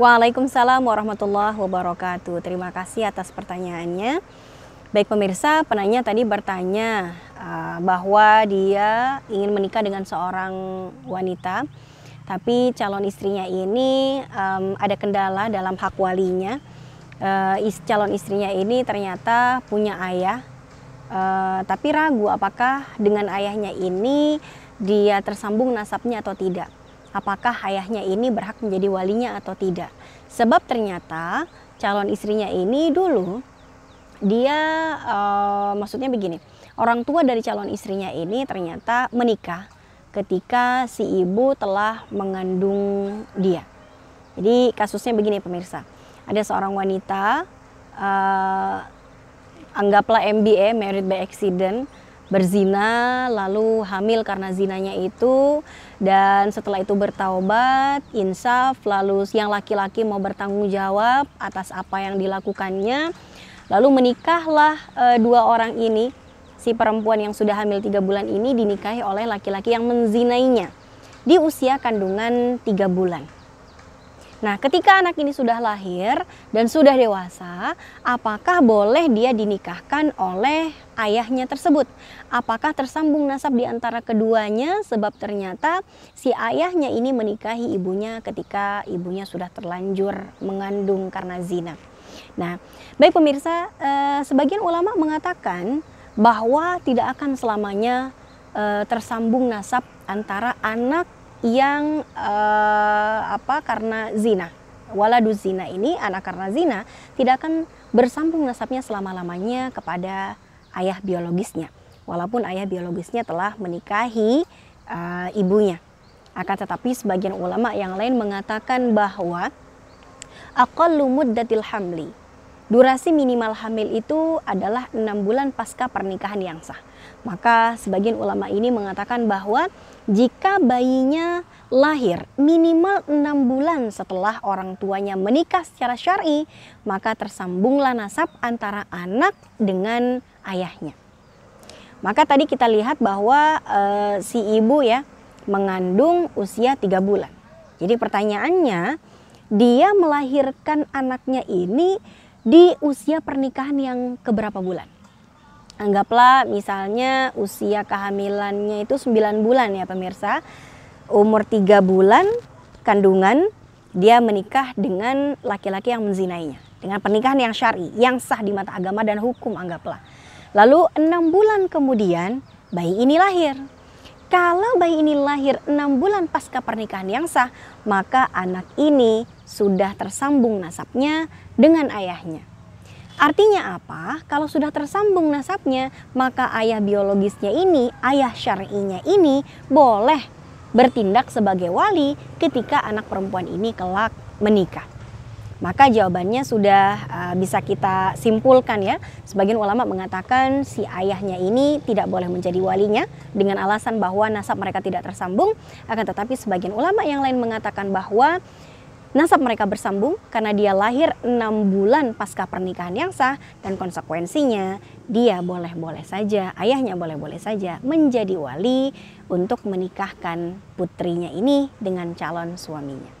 Waalaikumsalam warahmatullahi wabarakatuh. Terima kasih atas pertanyaannya. Baik pemirsa, penanya tadi bertanya uh, bahwa dia ingin menikah dengan seorang wanita, tapi calon istrinya ini um, ada kendala dalam hak walinya. Uh, is, calon istrinya ini ternyata punya ayah, uh, tapi ragu apakah dengan ayahnya ini dia tersambung nasabnya atau tidak apakah ayahnya ini berhak menjadi walinya atau tidak. Sebab ternyata calon istrinya ini dulu dia uh, maksudnya begini, orang tua dari calon istrinya ini ternyata menikah ketika si ibu telah mengandung dia. Jadi kasusnya begini pemirsa. Ada seorang wanita uh, anggaplah MBA married by accident berzina lalu hamil karena zinanya itu dan setelah itu bertaubat insaf lalu yang laki-laki mau bertanggung jawab atas apa yang dilakukannya lalu menikahlah e, dua orang ini si perempuan yang sudah hamil tiga bulan ini dinikahi oleh laki-laki yang menzinainya di usia kandungan tiga bulan Nah, ketika anak ini sudah lahir dan sudah dewasa, apakah boleh dia dinikahkan oleh ayahnya tersebut? Apakah tersambung nasab di antara keduanya sebab ternyata si ayahnya ini menikahi ibunya ketika ibunya sudah terlanjur mengandung karena zina. Nah, baik pemirsa, eh, sebagian ulama mengatakan bahwa tidak akan selamanya eh, tersambung nasab antara anak yang uh, apa karena zina. Waladu zina ini anak karena zina tidak akan bersambung nasabnya selama-lamanya kepada ayah biologisnya. Walaupun ayah biologisnya telah menikahi uh, ibunya. Akan tetapi sebagian ulama yang lain mengatakan bahwa aqallu muddatil hamli. Durasi minimal hamil itu adalah enam bulan pasca pernikahan yang sah. Maka sebagian ulama ini mengatakan bahwa jika bayinya lahir minimal enam bulan setelah orang tuanya menikah secara syar'i, maka tersambunglah nasab antara anak dengan ayahnya. Maka tadi kita lihat bahwa e, si ibu ya mengandung usia tiga bulan. Jadi pertanyaannya, dia melahirkan anaknya ini di usia pernikahan yang keberapa bulan? Anggaplah misalnya usia kehamilannya itu 9 bulan ya pemirsa. Umur 3 bulan kandungan dia menikah dengan laki-laki yang menzinainya. Dengan pernikahan yang syar'i, yang sah di mata agama dan hukum anggaplah. Lalu enam bulan kemudian bayi ini lahir. Kalau bayi ini lahir enam bulan pasca pernikahan yang sah, maka anak ini sudah tersambung nasabnya dengan ayahnya. Artinya apa? Kalau sudah tersambung nasabnya, maka ayah biologisnya ini, ayah syar'inya ini boleh bertindak sebagai wali ketika anak perempuan ini kelak menikah. Maka jawabannya sudah eh, bisa kita simpulkan ya. Sebagian ulama mengatakan si ayahnya ini tidak boleh menjadi walinya dengan alasan bahwa nasab mereka tidak tersambung. Akan tetapi sebagian ulama yang lain mengatakan bahwa Nasab mereka bersambung karena dia lahir enam bulan pasca pernikahan yang sah dan konsekuensinya dia boleh-boleh saja, ayahnya boleh-boleh saja menjadi wali untuk menikahkan putrinya ini dengan calon suaminya.